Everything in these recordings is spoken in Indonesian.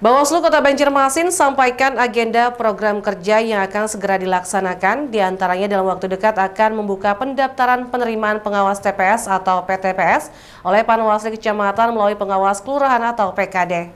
Bawaslu Kota Banjarmasin sampaikan agenda program kerja yang akan segera dilaksanakan, diantaranya dalam waktu dekat akan membuka pendaftaran penerimaan pengawas TPS atau PTPS oleh Panwasli Kecamatan melalui pengawas kelurahan atau PKD.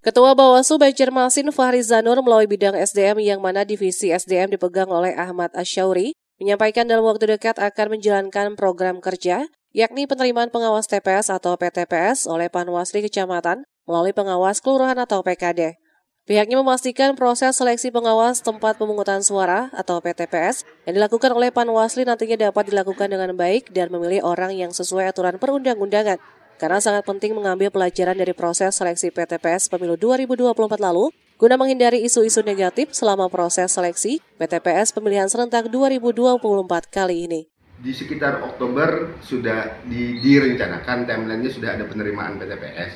Ketua Bawaslu Banjarmasin Fahri Zanur melalui bidang SDM yang mana divisi SDM dipegang oleh Ahmad Asyauri menyampaikan dalam waktu dekat akan menjalankan program kerja yakni penerimaan pengawas TPS atau PTPS oleh Panwasli Kecamatan melalui pengawas kelurahan atau PKD. Pihaknya memastikan proses seleksi pengawas tempat pemungutan suara atau PTPS yang dilakukan oleh Panwasli nantinya dapat dilakukan dengan baik dan memilih orang yang sesuai aturan perundang-undangan. Karena sangat penting mengambil pelajaran dari proses seleksi PTPS pemilu 2024 lalu guna menghindari isu-isu negatif selama proses seleksi PTPS pemilihan serentak 2024 kali ini di sekitar Oktober sudah di, direncanakan timelinenya sudah ada penerimaan PTPS.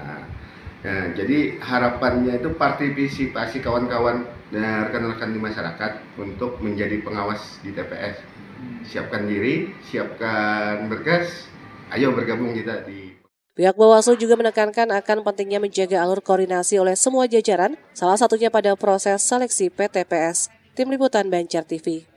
Nah, nah jadi harapannya itu partisipasi kawan-kawan dan rekan-rekan di masyarakat untuk menjadi pengawas di TPS. Hmm. Siapkan diri, siapkan berkas, ayo bergabung kita di Pihak Bawaslu juga menekankan akan pentingnya menjaga alur koordinasi oleh semua jajaran, salah satunya pada proses seleksi PTPS. Tim Liputan Banjar TV.